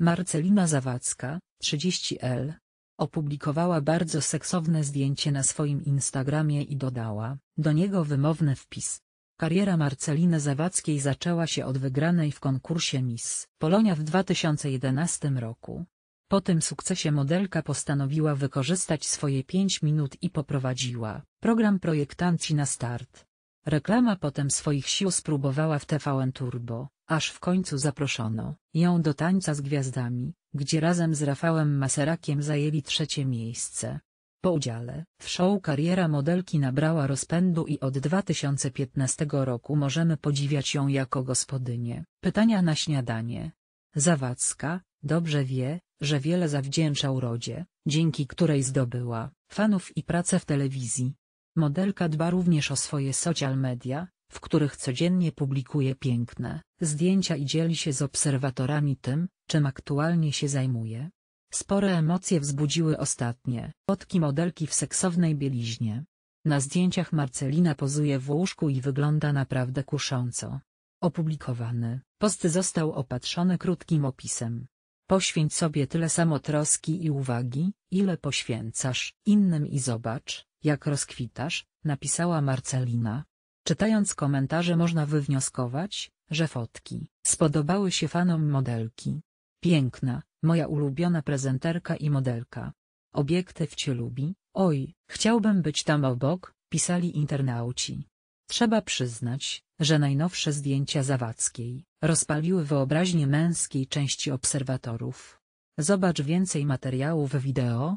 Marcelina Zawadzka, 30L, opublikowała bardzo seksowne zdjęcie na swoim Instagramie i dodała do niego wymowny wpis. Kariera Marceliny Zawadzkiej zaczęła się od wygranej w konkursie Miss Polonia w 2011 roku. Po tym sukcesie modelka postanowiła wykorzystać swoje 5 minut i poprowadziła program Projektanci na start. Reklama potem swoich sił spróbowała w TVN Turbo, aż w końcu zaproszono ją do tańca z gwiazdami, gdzie razem z Rafałem Maserakiem zajęli trzecie miejsce. Po udziale w show kariera modelki nabrała rozpędu i od 2015 roku możemy podziwiać ją jako gospodynię. Pytania na śniadanie. Zawadzka dobrze wie, że wiele zawdzięcza urodzie, dzięki której zdobyła fanów i pracę w telewizji. Modelka dba również o swoje social media, w których codziennie publikuje piękne zdjęcia i dzieli się z obserwatorami tym, czym aktualnie się zajmuje. Spore emocje wzbudziły ostatnie fotki modelki w seksownej bieliźnie. Na zdjęciach Marcelina pozuje w łóżku i wygląda naprawdę kusząco. Opublikowany post został opatrzony krótkim opisem. Poświęć sobie tyle samo troski i uwagi, ile poświęcasz innym i zobacz, jak rozkwitasz, napisała Marcelina. Czytając komentarze można wywnioskować, że fotki spodobały się fanom modelki. Piękna, moja ulubiona prezenterka i modelka. Obiektyw cię lubi, oj, chciałbym być tam obok, pisali internauci. Trzeba przyznać, że najnowsze zdjęcia Zawadzkiej rozpaliły wyobraźnię męskiej części obserwatorów. Zobacz więcej materiałów wideo,